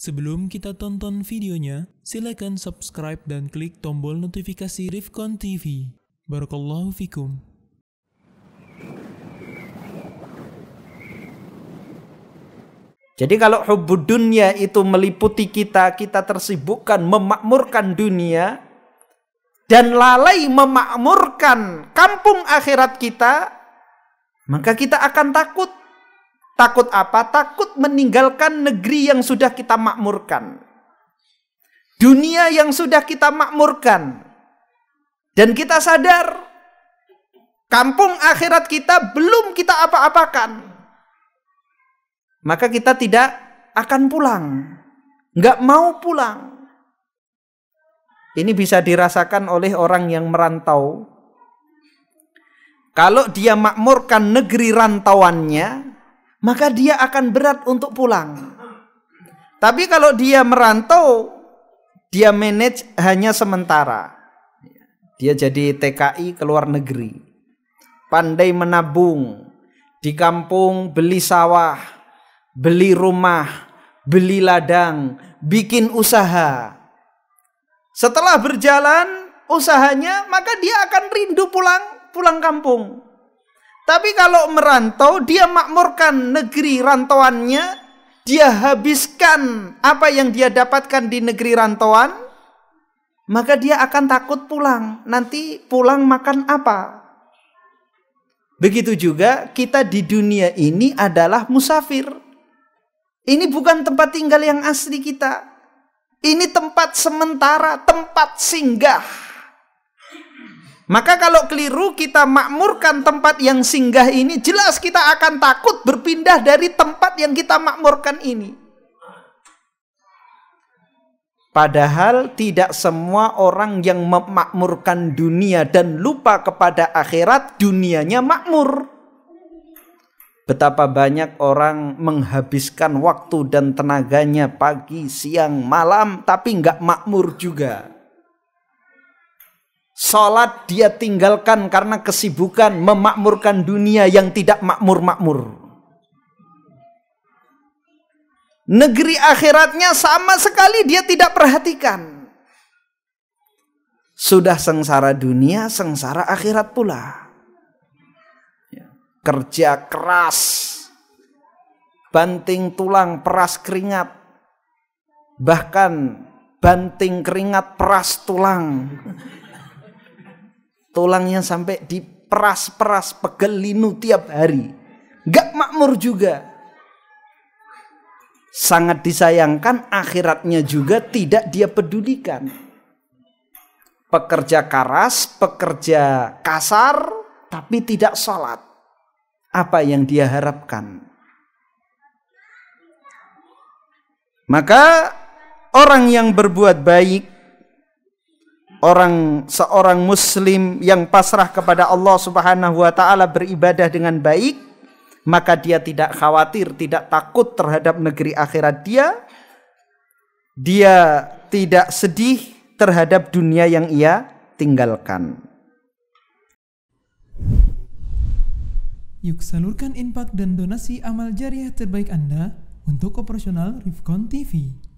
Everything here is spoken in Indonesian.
Sebelum kita tonton videonya, silakan subscribe dan klik tombol notifikasi Rifkon TV. Barakallahu fikum. Jadi kalau hubud dunia itu meliputi kita, kita tersibukkan memakmurkan dunia dan lalai memakmurkan kampung akhirat kita, maka kita akan takut Takut apa? Takut meninggalkan negeri yang sudah kita makmurkan. Dunia yang sudah kita makmurkan. Dan kita sadar kampung akhirat kita belum kita apa-apakan. Maka kita tidak akan pulang. Nggak mau pulang. Ini bisa dirasakan oleh orang yang merantau. Kalau dia makmurkan negeri rantauannya, maka dia akan berat untuk pulang. Tapi kalau dia merantau, dia manage hanya sementara. Dia jadi TKI ke luar negeri. Pandai menabung. Di kampung beli sawah, beli rumah, beli ladang, bikin usaha. Setelah berjalan usahanya, maka dia akan rindu pulang pulang kampung. Tapi kalau merantau, dia makmurkan negeri rantauannya, dia habiskan apa yang dia dapatkan di negeri rantauan, maka dia akan takut pulang. Nanti pulang makan apa? Begitu juga kita di dunia ini adalah musafir. Ini bukan tempat tinggal yang asli kita. Ini tempat sementara, tempat singgah. Maka kalau keliru kita makmurkan tempat yang singgah ini, jelas kita akan takut berpindah dari tempat yang kita makmurkan ini. Padahal tidak semua orang yang memakmurkan dunia dan lupa kepada akhirat, dunianya makmur. Betapa banyak orang menghabiskan waktu dan tenaganya pagi, siang, malam, tapi nggak makmur juga. Sholat dia tinggalkan karena kesibukan memakmurkan dunia yang tidak makmur-makmur. Negeri akhiratnya sama sekali dia tidak perhatikan. Sudah sengsara dunia, sengsara akhirat pula. Ya. Kerja keras, banting tulang, peras keringat, bahkan banting keringat, peras tulang Tulangnya sampai diperas-peras pegel linu tiap hari. Gak makmur juga. Sangat disayangkan akhiratnya juga tidak dia pedulikan. Pekerja keras, pekerja kasar, tapi tidak sholat. Apa yang dia harapkan? Maka orang yang berbuat baik orang seorang muslim yang pasrah kepada Allah Subhanahu wa taala beribadah dengan baik maka dia tidak khawatir tidak takut terhadap negeri akhirat dia dia tidak sedih terhadap dunia yang ia tinggalkan Yuk salurkan impak dan donasi amal jariah terbaik Anda untuk operasional Rifkon TV.